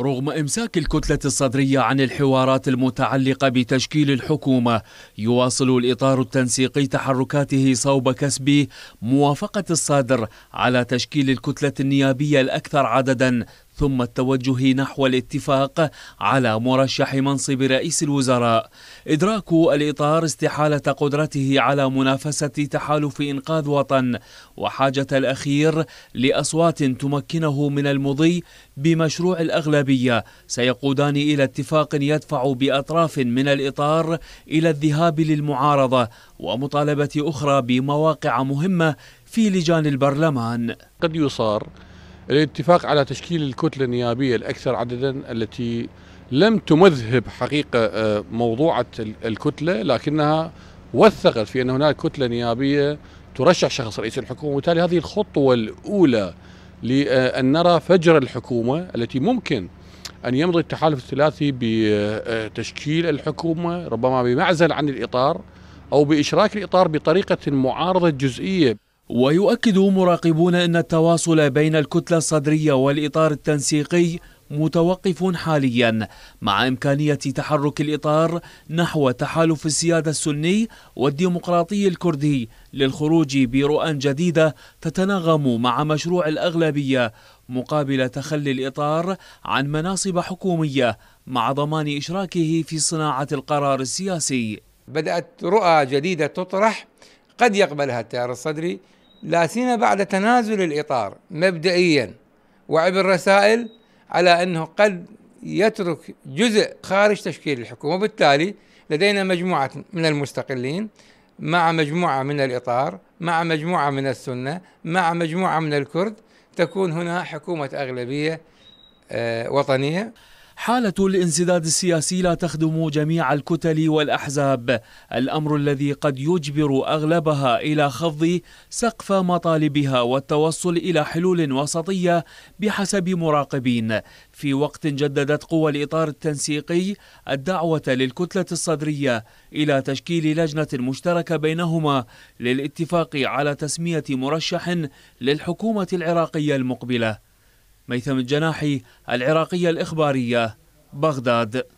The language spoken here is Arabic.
رغم إمساك الكتلة الصدرية عن الحوارات المتعلقة بتشكيل الحكومة يواصل الإطار التنسيقي تحركاته صوب كسب موافقة الصادر على تشكيل الكتلة النيابية الأكثر عددا ثم التوجه نحو الاتفاق على مرشح منصب رئيس الوزراء إدراك الإطار استحالة قدرته على منافسة تحالف إنقاذ وطن وحاجة الأخير لأصوات تمكنه من المضي بمشروع الأغلبية سيقودان إلى اتفاق يدفع بأطراف من الإطار إلى الذهاب للمعارضة ومطالبة أخرى بمواقع مهمة في لجان البرلمان قد يصار الاتفاق على تشكيل الكتلة النيابية الأكثر عددا التي لم تمذهب حقيقة آه، موضوعة الكتلة لكنها وثقت في أن هناك كتلة نيابية ترشح شخص رئيس الحكومة وبالتالي هذه الخطوة الأولى لأن آه، نرى فجر الحكومة التي ممكن أن يمضي التحالف الثلاثي بتشكيل آه، الحكومة ربما بمعزل عن الإطار أو بإشراك الإطار بطريقة معارضة جزئية ويؤكد مراقبون أن التواصل بين الكتلة الصدرية والإطار التنسيقي متوقف حاليا مع إمكانية تحرك الإطار نحو تحالف السيادة السني والديمقراطي الكردي للخروج برؤى جديدة تتناغم مع مشروع الأغلبية مقابل تخلي الإطار عن مناصب حكومية مع ضمان إشراكه في صناعة القرار السياسي بدأت رؤى جديدة تطرح قد يقبلها التيار الصدري لا سيما بعد تنازل الاطار مبدئيا وعبر الرسائل على انه قد يترك جزء خارج تشكيل الحكومه وبالتالي لدينا مجموعه من المستقلين مع مجموعه من الاطار مع مجموعه من السنه مع مجموعه من الكرد تكون هنا حكومه اغلبيه آه، وطنيه حالة الانسداد السياسي لا تخدم جميع الكتل والأحزاب الأمر الذي قد يجبر أغلبها إلى خفض سقف مطالبها والتوصل إلى حلول وسطية بحسب مراقبين في وقت جددت قوى الإطار التنسيقي الدعوة للكتلة الصدرية إلى تشكيل لجنة مشتركة بينهما للاتفاق على تسمية مرشح للحكومة العراقية المقبلة ميثم الجناحي العراقية الإخبارية بغداد